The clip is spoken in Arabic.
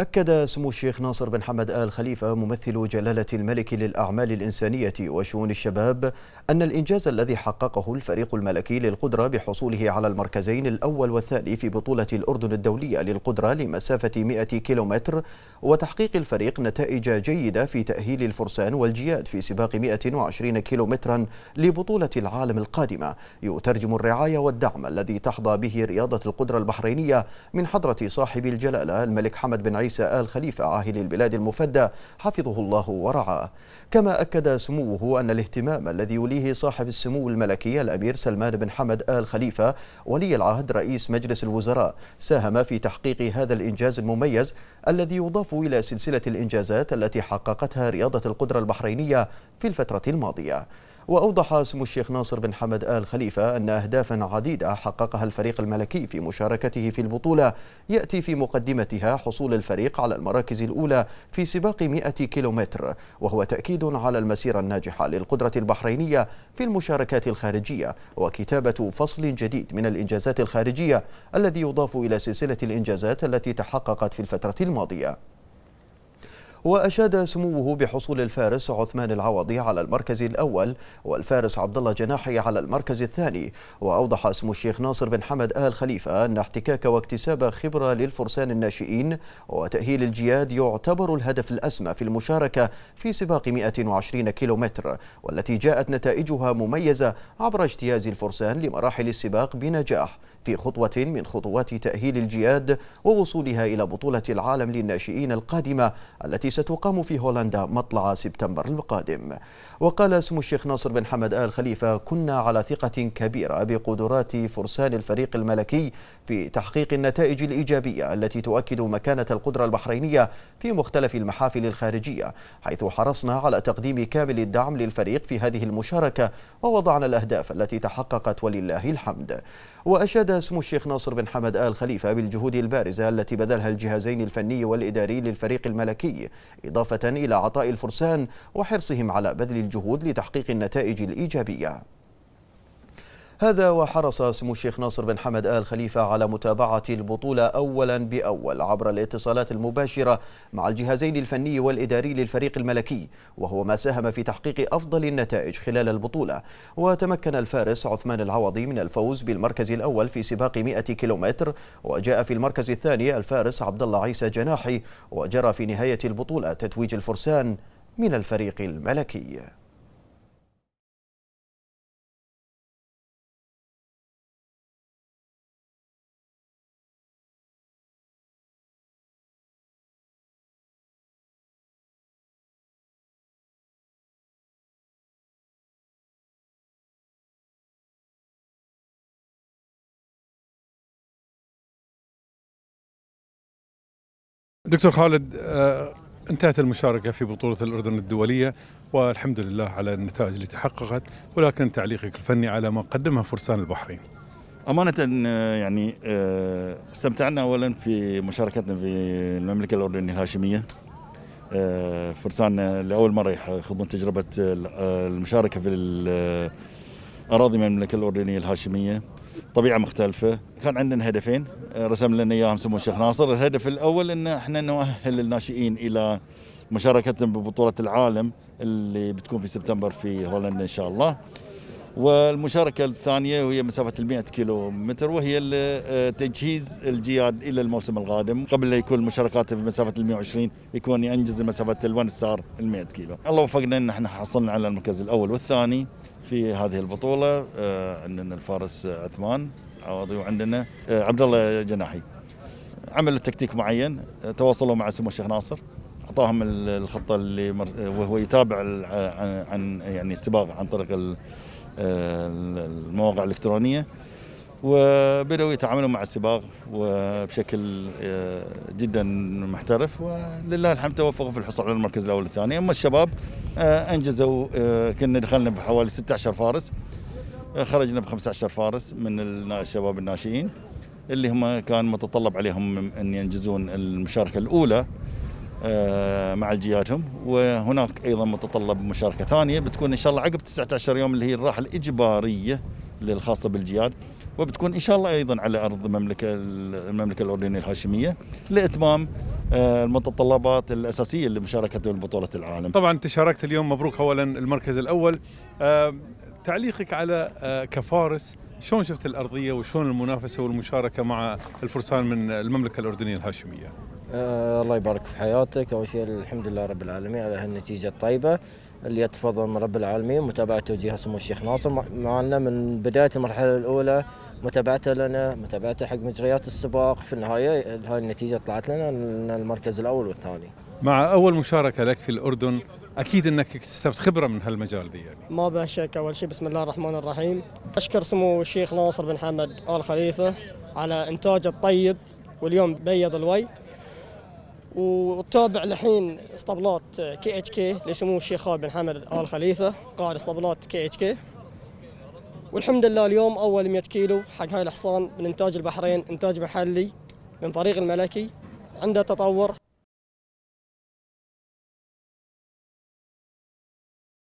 أكد سمو الشيخ ناصر بن حمد آل خليفة ممثل جلالة الملك للأعمال الإنسانية وشؤون الشباب أن الإنجاز الذي حققه الفريق الملكي للقدرة بحصوله على المركزين الأول والثاني في بطولة الأردن الدولية للقدرة لمسافة 100 كيلومتر وتحقيق الفريق نتائج جيدة في تأهيل الفرسان والجياد في سباق 120 كيلومترا لبطولة العالم القادمة يترجم الرعاية والدعم الذي تحظى به رياضة القدرة البحرينية من حضرة صاحب الجلالة الملك حمد بن عيد عيسى آل خليفة عاهل البلاد المفدى حفظه الله ورعاه كما أكد سموه أن الاهتمام الذي يوليه صاحب السمو الملكي الأمير سلمان بن حمد آل خليفة ولي العهد رئيس مجلس الوزراء ساهم في تحقيق هذا الإنجاز المميز الذي يضاف إلى سلسلة الإنجازات التي حققتها رياضة القدرة البحرينية في الفترة الماضية وأوضح سمو الشيخ ناصر بن حمد آل خليفة أن أهدافا عديدة حققها الفريق الملكي في مشاركته في البطولة يأتي في مقدمتها حصول الفريق على المراكز الأولى في سباق 100 كيلومتر وهو تأكيد على المسيرة الناجحة للقدرة البحرينية في المشاركات الخارجية وكتابة فصل جديد من الإنجازات الخارجية الذي يضاف إلى سلسلة الإنجازات التي تحققت في الفترة الماضية وأشاد سموه بحصول الفارس عثمان العوضي على المركز الأول والفارس عبد الله جناحي على المركز الثاني وأوضح سمو الشيخ ناصر بن حمد آل خليفة أن احتكاك واكتساب خبرة للفرسان الناشئين وتأهيل الجياد يعتبر الهدف الأسمى في المشاركة في سباق 120 كيلومتر والتي جاءت نتائجها مميزة عبر اجتياز الفرسان لمراحل السباق بنجاح في خطوة من خطوات تأهيل الجياد ووصولها إلى بطولة العالم للناشئين القادمة التي ستقام في هولندا مطلع سبتمبر القادم وقال سمو الشيخ ناصر بن حمد آل خليفة كنا على ثقة كبيرة بقدرات فرسان الفريق الملكي في تحقيق النتائج الإيجابية التي تؤكد مكانة القدرة البحرينية في مختلف المحافل الخارجية حيث حرصنا على تقديم كامل الدعم للفريق في هذه المشاركة ووضعنا الأهداف التي تحققت ولله الحمد وأشاد سمو الشيخ ناصر بن حمد آل خليفة بالجهود البارزة التي بذلها الجهازين الفني والإداري للفريق الملكي إضافة إلى عطاء الفرسان وحرصهم على بذل الجهود لتحقيق النتائج الإيجابية هذا وحرص سمو الشيخ ناصر بن حمد آل خليفة على متابعة البطولة أولا بأول عبر الاتصالات المباشرة مع الجهازين الفني والإداري للفريق الملكي وهو ما ساهم في تحقيق أفضل النتائج خلال البطولة وتمكن الفارس عثمان العوضي من الفوز بالمركز الأول في سباق 100 كيلومتر وجاء في المركز الثاني الفارس عبد الله عيسى جناحي وجرى في نهاية البطولة تتويج الفرسان من الفريق الملكي دكتور خالد آه، انتهت المشاركة في بطولة الأردن الدولية والحمد لله على النتائج اللي تحققت ولكن تعليقك الفني على ما قدمها فرسان البحرين أمانة آه، يعني آه، استمتعنا أولا في مشاركتنا في المملكة الأردنية الهاشمية فرسان لأول مرة يخوضون تجربة المشاركة في أراضي المملكة الأردنية الهاشمية طبيعه مختلفه كان عندنا هدفين آه، رسم لنا اياهم سمو الشيخ ناصر الهدف الاول ان احنا نؤهل الناشئين الى مشاركتهم ببطوله العالم اللي بتكون في سبتمبر في هولندا ان شاء الله والمشاركه الثانيه وهي مسافه ال 100 كيلو متر وهي تجهيز الجياد الى الموسم القادم قبل لا يكون المشاركات في مسافه المئة 120 يكون ينجز مسافه ال 1 ستار ال 100 كيلو الله وفقنا ان احنا حصلنا على المركز الاول والثاني في هذه البطولة آه، عندنا الفارس عثمان عوضي وعندنا آه، عبد الله جناحي عملوا تكتيك معين آه، تواصلوا مع سمو الشيخ ناصر اعطاهم الخطه اللي مر... وهو يتابع عن يعني السباق عن طريق المواقع الالكترونيه وبدأوا يتعاملون مع السباق وبشكل آه، جدا محترف ولله الحمد توفقوا في الحصول على المركز الأول والثاني أما الشباب آه، أنجزوا آه، كنا دخلنا بحوالي 16 فارس خرجنا ب 15 فارس من الشباب الناشئين اللي هم كان متطلب عليهم أن ينجزون المشاركة الأولى مع الجياتهم وهناك ايضا متطلب مشاركه ثانيه بتكون ان شاء الله عقب 19 يوم اللي هي الراحه الاجباريه للخاصه بالجياد وبتكون إن شاء الله أيضا على أرض المملكة المملكة الأردنية الهاشمية لإتمام آه، المتطلبات الأساسية لمشاركة ببطولة العالم طبعا أنت شاركت اليوم مبروك أولا المركز الأول آه، تعليقك على آه، كفارس شلون شفت الأرضية وشلون المنافسة والمشاركة مع الفرسان من المملكة الأردنية الهاشمية الله يبارك في حياتك أول شيء الحمد لله رب العالمين على هالنتيجة الطيبة اللي يتفضل من رب العالمين متابعة توجيه سمو الشيخ ناصر معنا من بداية المرحلة الأولى متابعته لنا متابعته حق مجريات السباق في النهاية هاي النتيجة طلعت لنا المركز الأول والثاني مع أول مشاركة لك في الأردن اكيد انك اكتسبت خبره من هالمجال دي يعني. ما بلا شك اول شيء بسم الله الرحمن الرحيم اشكر سمو الشيخ ناصر بن حمد ال خليفه على انتاجه الطيب واليوم بيض الوجه وتابع الحين اسطبلات كي اتش كي لسمو الشيخ خالد بن حمد ال خليفه قائد اسطبلات كي اتش كي والحمد لله اليوم اول 100 كيلو حق هاي الحصان من انتاج البحرين انتاج محلي من فريق الملكي عنده تطور